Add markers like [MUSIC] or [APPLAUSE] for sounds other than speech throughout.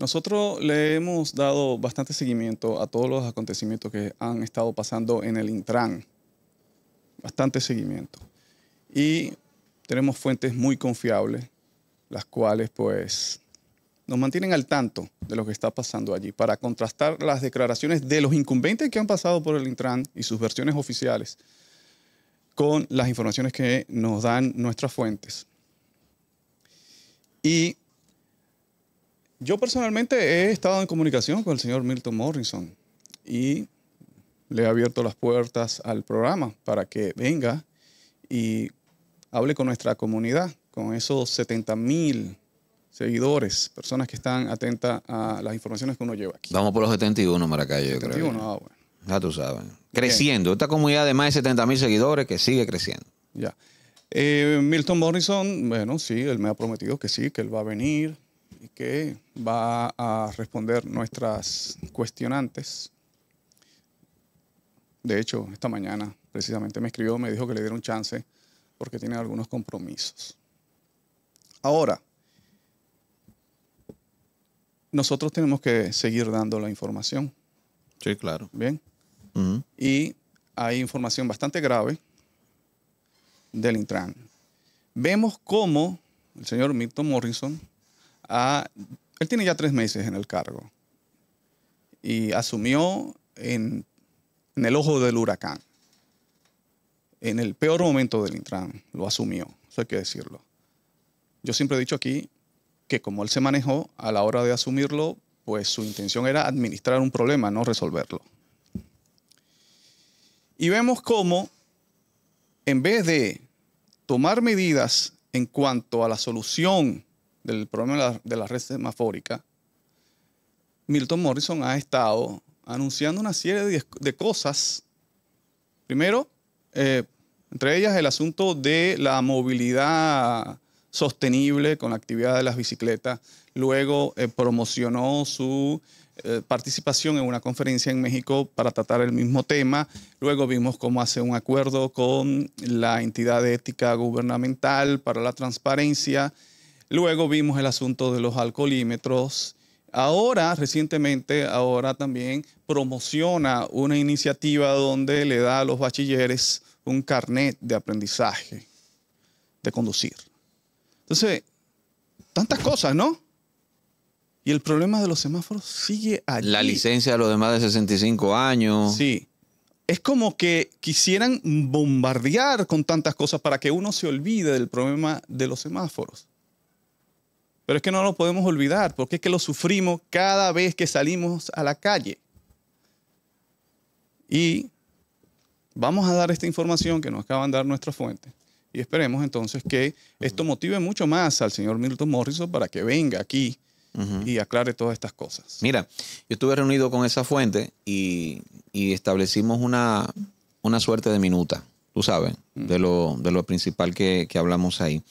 Nosotros le hemos dado bastante seguimiento a todos los acontecimientos que han estado pasando en el Intran. Bastante seguimiento. Y tenemos fuentes muy confiables, las cuales pues nos mantienen al tanto de lo que está pasando allí para contrastar las declaraciones de los incumbentes que han pasado por el Intran y sus versiones oficiales con las informaciones que nos dan nuestras fuentes. Y yo personalmente he estado en comunicación con el señor Milton Morrison y le he abierto las puertas al programa para que venga y hable con nuestra comunidad, con esos 70 mil seguidores, personas que están atentas a las informaciones que uno lleva aquí. Vamos por los 71, Maracayo, yo creo. Ah, ya tú sabes. Creciendo. Esta comunidad de más de 70 mil seguidores que sigue creciendo. Ya. Eh, Milton Morrison, bueno, sí, él me ha prometido que sí, que él va a venir, que va a responder nuestras cuestionantes. De hecho, esta mañana precisamente me escribió, me dijo que le diera un chance porque tiene algunos compromisos. Ahora, nosotros tenemos que seguir dando la información. Sí, claro. Bien. Y hay información bastante grave del Intran. Vemos cómo el señor Milton Morrison él tiene ya tres meses en el cargo y asumió en, en el ojo del huracán. En el peor momento del Intran lo asumió, eso hay que decirlo. Yo siempre he dicho aquí que como él se manejó a la hora de asumirlo, pues su intención era administrar un problema, no resolverlo. Y vemos cómo, en vez de tomar medidas en cuanto a la solución el problema de la, red semafórica, Milton Morrison ha estado anunciando una serie de, cosas. Primero, eh, entre ellas el asunto de la movilidad sostenible con la actividad de las bicicletas. Luego eh, promocionó su eh, participación en una conferencia en México para tratar el mismo tema. Luego vimos cómo hace un acuerdo con la entidad ética gubernamental para la transparencia Luego vimos el asunto de los alcoholímetros. Ahora, recientemente, ahora también promociona una iniciativa donde le da a los bachilleres un carnet de aprendizaje de conducir. Entonces, tantas cosas, ¿no? Y el problema de los semáforos sigue allí. La licencia de los demás de 65 años. Sí. Es como que quisieran bombardear con tantas cosas para que uno se olvide del problema de los semáforos. Pero es que no lo podemos olvidar, porque es que lo sufrimos cada vez que salimos a la calle. Y vamos a dar esta información que nos acaban de dar nuestras fuentes. Y esperemos entonces que esto motive mucho más al señor Milton Morrison para que venga aquí y aclare todas estas cosas. Mira, yo estuve reunido con esa fuente y, y establecimos una, una suerte de minuta tú sabes, de lo, de lo principal que, hablamos ahí.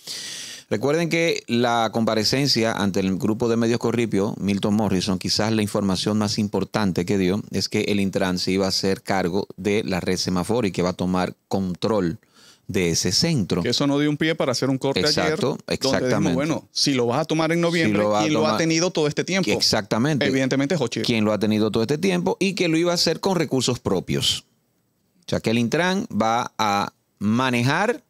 Recuerden que la comparecencia ante el grupo de medios Corripio, Milton Morrison, quizás la información más importante que dio es que el Intran iba a hacer cargo de la red semáforo y que va a tomar control de ese centro. eso no dio un pie para hacer un corte Exacto, exactamente. bueno, si lo vas a tomar en noviembre, y lo ha tenido todo este tiempo? Exactamente. Evidentemente, Joche. Quién lo ha tenido todo este tiempo y que lo iba a hacer con recursos propios. Jaqueline Tran va a manejar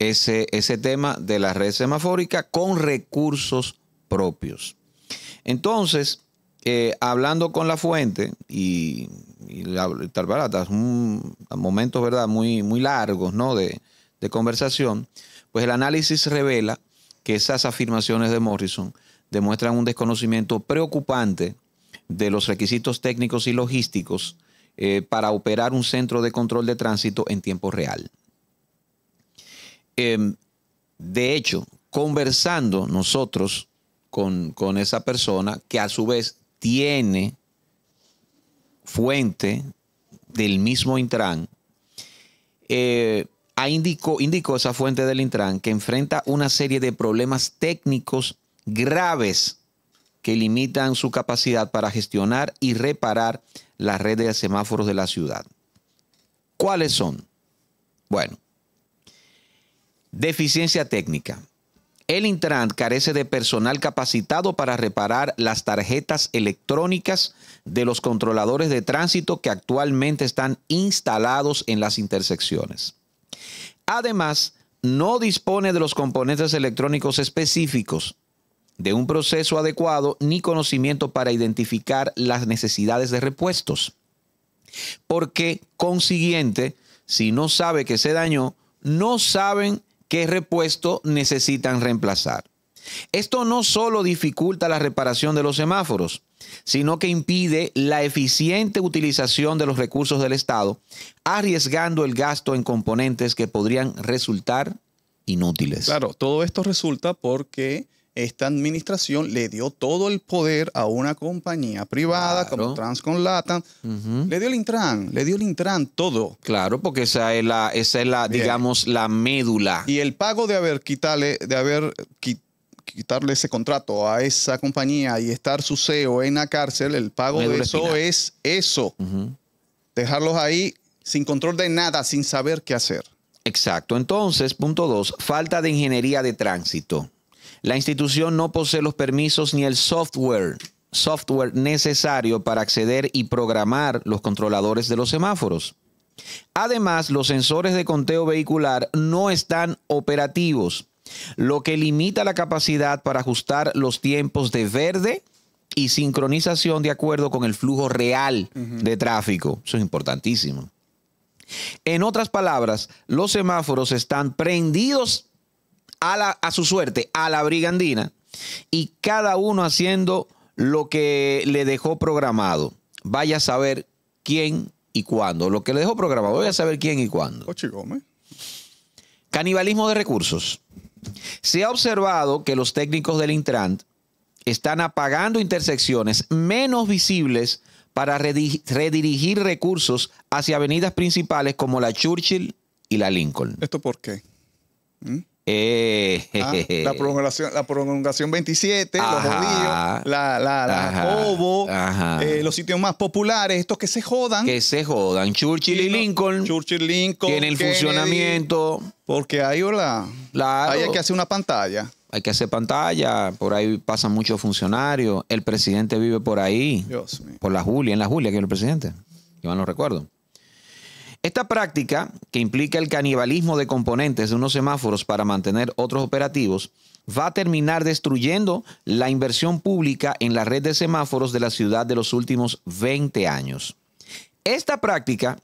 ese, tema de la red semafórica con recursos propios. Entonces, eh, hablando con la fuente, y, tal vez hasta un, momentos Muy, muy largos ¿no? de, de conversación, pues el análisis revela que esas afirmaciones de Morrison demuestran un desconocimiento preocupante de los requisitos técnicos y logísticos eh, para operar un centro de control de tránsito en tiempo real. Em, de hecho, conversando nosotros con, esa persona que a su vez tiene fuente del mismo Intran, eh, indicó, indicó esa fuente del Intran que enfrenta una serie de problemas técnicos graves que limitan su capacidad para gestionar y reparar las redes de semáforos de la ciudad. ¿Cuáles son? Bueno, deficiencia técnica. El Intran carece de personal capacitado para reparar las tarjetas electrónicas de los controladores de tránsito que actualmente están instalados en las intersecciones. Además, no dispone de los componentes electrónicos específicos de un proceso adecuado ni conocimiento para identificar las necesidades de repuestos. Porque consiguiente, si no sabe que se dañó, no saben qué repuesto necesitan reemplazar. Esto no solo dificulta la reparación de los semáforos, sino que impide la eficiente utilización de los recursos del Estado, arriesgando el gasto en componentes que podrían resultar inútiles. Claro, todo esto resulta porque esta administración le dio todo el poder a una compañía privada como Transcon Le dio el Intran, le dio el Intran todo. Claro, porque esa es la, esa es la, digamos, la médula. Y el pago de haber quitarle, de haber quitarle ese contrato a esa compañía y estar su CEO en la cárcel, el pago de eso es eso. Dejarlos ahí sin control de nada, sin saber qué hacer. Exacto. Entonces, punto dos, falta de ingeniería de tránsito. La institución no posee los permisos ni el software, software necesario para acceder y programar los controladores de los semáforos. Además, los sensores de conteo vehicular no están operativos, lo que limita la capacidad para ajustar los tiempos de verde y sincronización de acuerdo con el flujo real de tráfico. Eso es importantísimo. En otras palabras, los semáforos están prendidos a, su suerte, a la brigandina, y cada uno haciendo lo que le dejó programado. Vaya a saber quién y cuándo. Lo que le dejó programado, vaya a saber quién y cuándo. Canibalismo de recursos. Se ha observado que los técnicos del Intran están apagando intersecciones menos visibles para redirigir recursos hacia avenidas principales como la Churchill y la Lincoln. ¿Esto por qué? ¿Mm? Ah, la, eh. prolongación, la prolongación 27, los la, la, eh, los sitios más populares, estos que se jodan. Que se jodan. Churchill y Lincoln. Churchill Lincoln. en el funcionamiento. Porque ahí hola, hay que hacer una pantalla. Hay que hacer pantalla. Por ahí pasan muchos funcionarios. El presidente vive por ahí. Por la Julia, en la Julia que es el presidente. Yo no recuerdo. Esta práctica, que implica el canibalismo de componentes de unos semáforos para mantener otros operativos, va a terminar destruyendo la inversión pública en la red de semáforos de la ciudad de los últimos 20 años. Esta práctica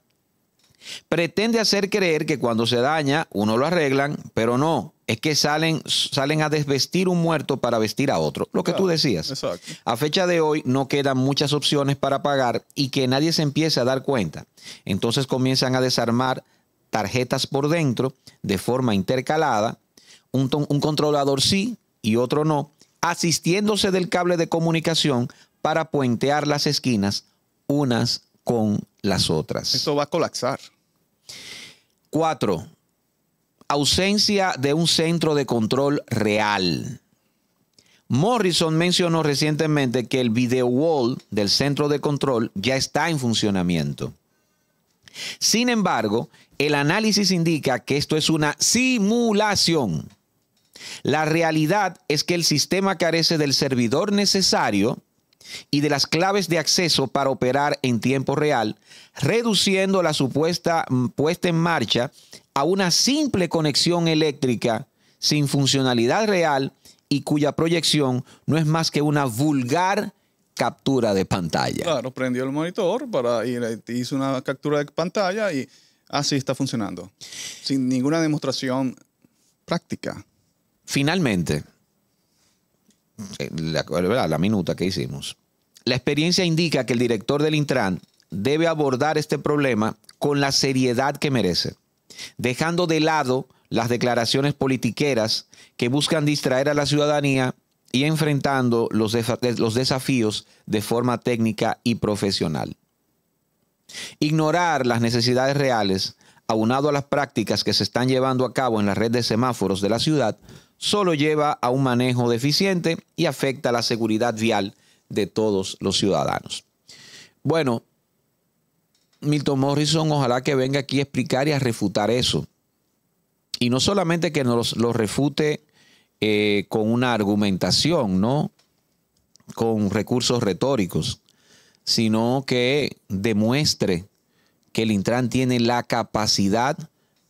pretende hacer creer que cuando se daña uno lo arreglan, pero no, es que salen, salen a desvestir un muerto para vestir a otro. Lo que tú decías. Exacto. A fecha de hoy no quedan muchas opciones para pagar y que nadie se empiece a dar cuenta. Entonces comienzan a desarmar tarjetas por dentro de forma intercalada, un, un controlador sí y otro no, asistiéndose del cable de comunicación para puentear las esquinas unas con las otras. Esto va a colapsar. Cuatro, ausencia de un centro de control real. Morrison mencionó recientemente que el video wall del centro de control ya está en funcionamiento. Sin embargo, el análisis indica que esto es una simulación. La realidad es que el sistema carece del servidor necesario y de las claves de acceso para operar en tiempo real, reduciendo la supuesta mm, puesta en marcha a una simple conexión eléctrica sin funcionalidad real y cuya proyección no es más que una vulgar captura de pantalla. Claro, prendió el monitor para, y hizo una captura de pantalla y así está funcionando, sin ninguna demostración práctica. Finalmente, eh, la minuta que hicimos, la experiencia indica que el director del Intran debe abordar este problema con la seriedad que merece dejando de lado las declaraciones politiqueras que buscan distraer a la ciudadanía y enfrentando los, desafíos de forma técnica y profesional. Ignorar las necesidades reales, aunado a las prácticas que se están llevando a cabo en la red de semáforos de la ciudad, solo lleva a un manejo deficiente y afecta la seguridad vial de todos los ciudadanos. Bueno, Milton Morrison ojalá que venga aquí a explicar y a refutar eso. Y no solamente que nos lo refute eh, con una argumentación, ¿no? Con recursos retóricos, sino que demuestre que el Intran tiene la capacidad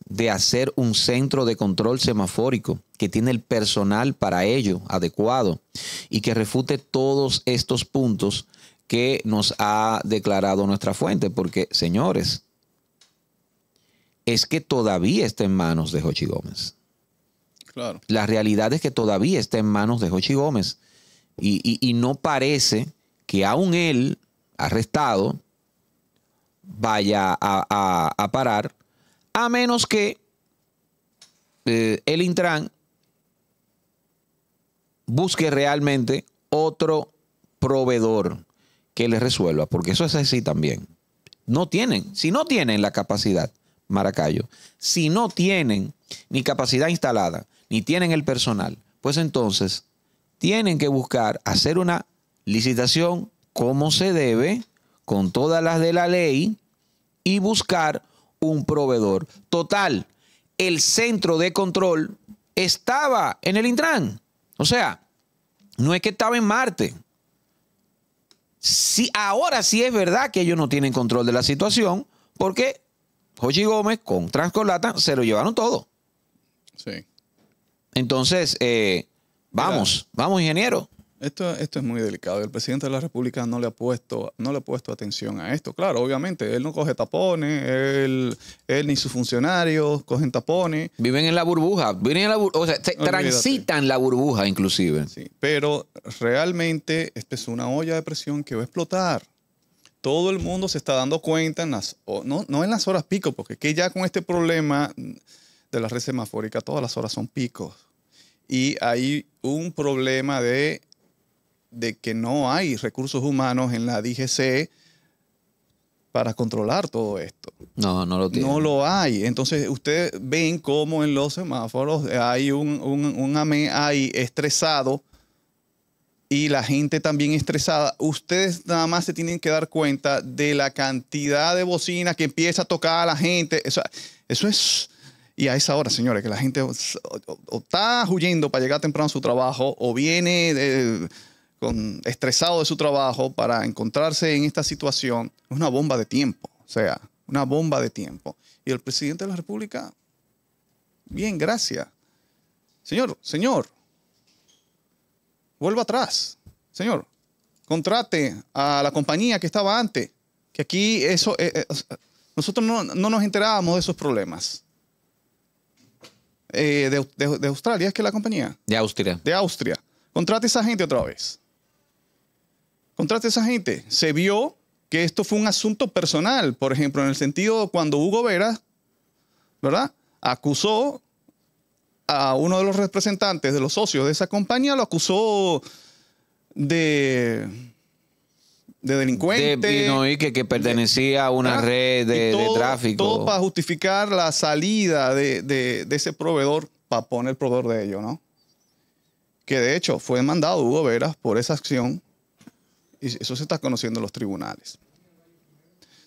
de hacer un centro de control semafórico, que tiene el personal para ello adecuado y que refute todos estos puntos que nos ha declarado nuestra fuente, porque, señores, es que todavía está en manos de Jochi Gómez. La realidad es que todavía está en manos de Jochi Gómez. Y, no parece que aún él, arrestado, vaya a, parar, a menos que eh, el Intran busque realmente otro proveedor que les resuelva, porque eso es así también. No tienen, si no tienen la capacidad, Maracayo, si no tienen ni capacidad instalada, ni tienen el personal, pues entonces tienen que buscar hacer una licitación como se debe, con todas las de la ley, y buscar un proveedor. Total, el centro de control estaba en el Intran. O sea, no es que estaba en Marte. Si ahora sí es verdad que ellos no tienen control de la situación, porque Jorge Gómez con Transcolata se lo llevaron todo. Sí. Entonces, eh, vamos, vamos, ingeniero. Esto, es muy delicado. El presidente de la República no le ha puesto, no le ha puesto atención a esto. Claro, obviamente, él no coge tapones, él, ni sus funcionarios cogen tapones. Viven en la burbuja, viven en la o transitan la burbuja inclusive. Sí, pero realmente esta es una olla de presión que va a explotar. Todo el mundo se está dando cuenta, en las, no, no en las horas pico, porque que ya con este problema de la red semafórica todas las horas son picos. Y hay un problema de de que no hay recursos humanos en la DGC para controlar todo esto. No, no lo tiene. No lo hay. Entonces, ustedes ven cómo en los semáforos hay un, un, un AME ahí estresado y la gente también estresada. Ustedes nada más se tienen que dar cuenta de la cantidad de bocinas que empieza a tocar a la gente. Eso, eso es... Y a esa hora, señores, que la gente o, está huyendo para llegar temprano a su trabajo o viene estresado de su trabajo para encontrarse en esta situación, es una bomba de tiempo, o sea, una bomba de tiempo. Y el presidente de la República, bien, gracias. Señor, señor, vuelva atrás. Señor, contrate a la compañía que estaba antes, que aquí eso, eh, eh, nosotros no, nos enterábamos de esos problemas. Eh, de, de, de Australia es que la compañía. De Austria. De Austria. Contrate a esa gente otra vez. Contraste esa gente. Se vio que esto fue un asunto personal, por ejemplo, en el sentido cuando Hugo Vera, ¿verdad? Acusó a uno de los representantes de los socios de esa compañía, lo acusó de de delincuente. De, y que, pertenecía a una red de, tráfico. Todo para justificar la salida de, ese proveedor, para poner el proveedor de ello. ¿no? Que de hecho fue demandado Hugo Veras por esa acción y eso se está conociendo en los tribunales.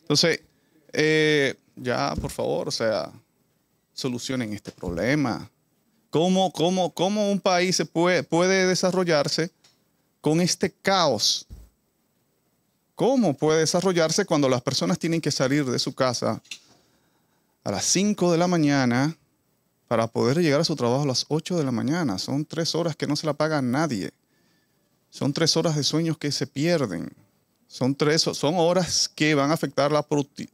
Entonces, eh, ya, por favor, o sea, solucionen este problema. ¿Cómo, cómo, cómo un país se puede, puede desarrollarse con este caos? ¿Cómo puede desarrollarse cuando las personas tienen que salir de su casa a las 5 de la mañana para poder llegar a su trabajo a las 8 de la mañana? Son tres horas que no se la paga nadie. Son tres horas de sueños que se pierden. Son, tres, son horas que van a afectar la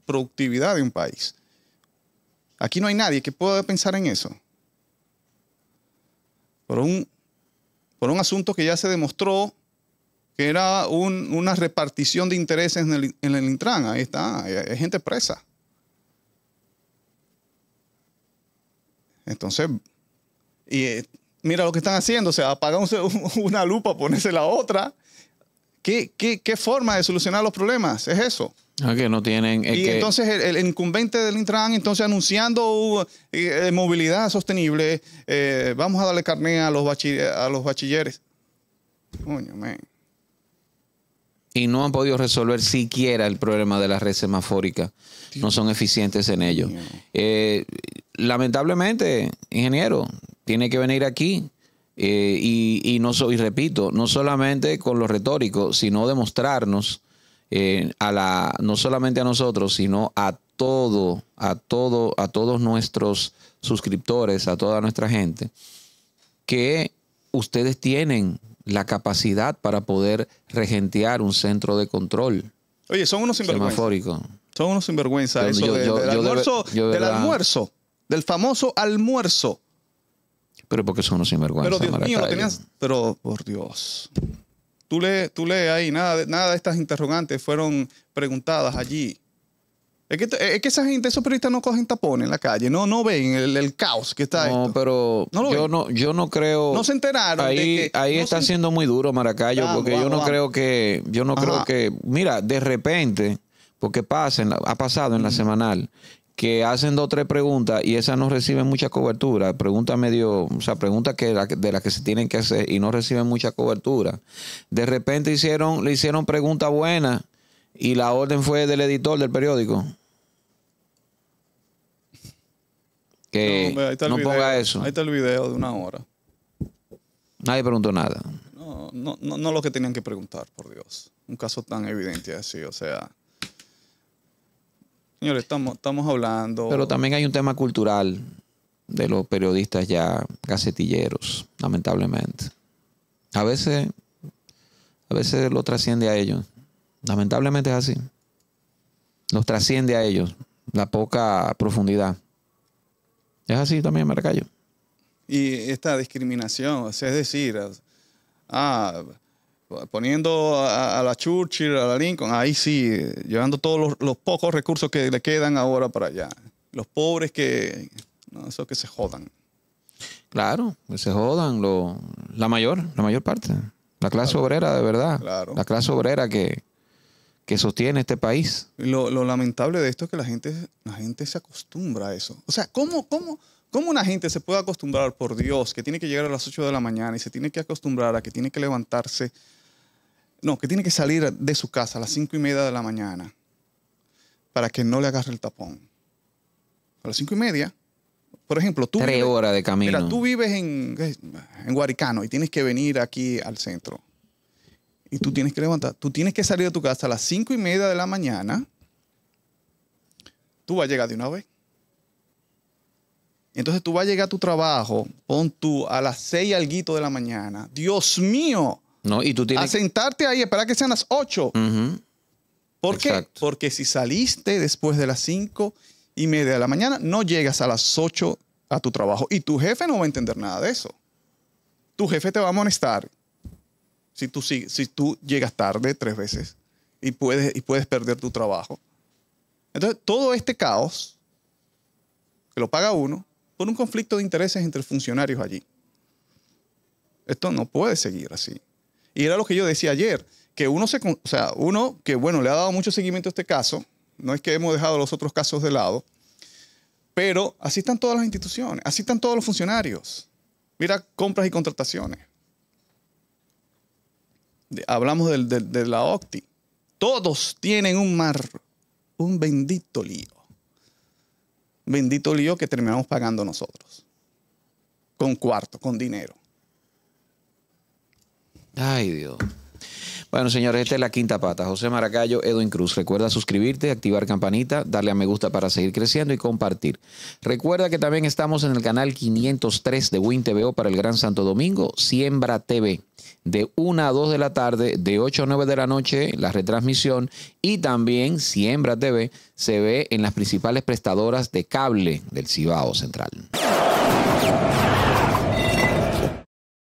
productividad de un país. Aquí no hay nadie que pueda pensar en eso. Por un, por un asunto que ya se demostró que era una repartición de intereses en el, Intran. Ahí está, hay gente presa. Entonces, y eh, mira lo que están haciendo, o sea, [LAUGHS] una lupa, ponerse la otra. ¿Qué, qué, forma de solucionar los problemas? Es eso. Ah, que no tienen. y entonces el, incumbente del Intran, entonces anunciando eh, eh, movilidad sostenible, eh, vamos a darle carne a los, a los bachilleres. Coño, man. Y no han podido resolver siquiera el problema de la red semafórica. No son eficientes en ello. lamentablemente, ingeniero, tiene que venir aquí. Eh, y, no, y repito, no solamente con lo retórico, sino demostrarnos eh, a la, no solamente a nosotros, sino a todo, a todo, a todos nuestros suscriptores, a toda nuestra gente, que ustedes tienen la capacidad para poder regentear un centro de control. Oye, son unos sinvergüenzas. Son unos sinvergüenzas. del, almuerzo, del famoso almuerzo. Pero porque son unos sinvergüenzas. Pero Dios mío, tenías. Pero por Dios. Tú lees tú lee ahí, nada, nada de estas interrogantes fueron preguntadas allí. Es que, es esa gente, esos periodistas no cogen tapones en la calle, no, no ven el, caos que está. No, pero yo no, yo no creo. No se enteraron. Ahí, ahí está siendo muy duro Maracayo, porque yo no creo que, yo no creo que, mira, de repente, porque pasa, ha pasado en la semanal que hacen dos o tres preguntas y esas no reciben mucha cobertura. Pregunta medio, o sea, pregunta que de las que se tienen que hacer y no reciben mucha cobertura. De repente hicieron, le hicieron preguntas buenas y la orden fue del editor del periódico. Que no, ponga eso. Ahí está el video de una hora. Nadie preguntó nada. No, no, no, no lo que tenían que preguntar, por Dios. Un caso tan evidente así, o sea. Señores, estamos, estamos hablando. Pero también hay un tema cultural de los periodistas ya gacetilleros, lamentablemente. A veces, a veces lo trasciende a ellos. Lamentablemente es así. Los trasciende a ellos la poca profundidad. Es así también, recayo. Y esta discriminación, es decir, ah, poniendo a, la Churchill, a la Lincoln, ahí sí, llevando todos los, pocos recursos que le quedan ahora para allá. Los pobres que, no, que se jodan. Claro, se jodan lo, la mayor, la mayor parte. La clase obrera, de verdad. La clase obrera que, sostiene este país. Lo, lamentable de esto es que la gente, la gente se acostumbra a eso. O sea, ¿cómo, cómo, ¿Cómo una gente se puede acostumbrar, por Dios, que tiene que llegar a las 8 de la mañana y se tiene que acostumbrar a que tiene que levantarse no, que tiene que salir de su casa a las cinco y media de la mañana para que no le agarre el tapón. A las cinco y media, por ejemplo, tú... Tres vives, de camino. tú vives en, en Guaricano y tienes que venir aquí al centro. Y tú tienes que levantar, tú tienes que salir de tu casa a las cinco y media de la mañana. Tú vas a llegar de una vez. Entonces tú vas a llegar a tu trabajo, pon tú a las seis alguito de la mañana. Dios mío, no, y tú tienes... A sentarte ahí, esperar que sean las 8. ¿Por qué? Porque si saliste después de las 5 y media de la mañana, no llegas a las 8 a tu trabajo. Y tu jefe no va a entender nada de eso. Tu jefe te va a amonestar si tú, tú llegas tarde tres veces y puedes, y puedes perder tu trabajo. Entonces, todo este caos que lo paga uno por un conflicto de intereses entre funcionarios allí. Esto no puede seguir así. Y era lo que yo decía ayer, que uno, se, o sea, uno que bueno, le ha dado mucho seguimiento a este caso, no es que hemos dejado los otros casos de lado, pero así están todas las instituciones, así están todos los funcionarios. Mira, compras y contrataciones. hablamos de la OCTI. Todos tienen un mar, un bendito lío. Bendito lío que terminamos pagando nosotros. Con cuarto, con dinero. Ay, Dios. Bueno, señores, esta es la quinta pata. José Maracayo, Edwin Cruz. Recuerda suscribirte, activar campanita, darle a me gusta para seguir creciendo y compartir. Recuerda que también estamos en el canal 503 de Win TVO para el Gran Santo Domingo, Siembra TV, de 1 a 2 de la tarde, de 8 a 9 de la noche, la retransmisión. Y también Siembra TV se ve en las principales prestadoras de cable del Cibao Central.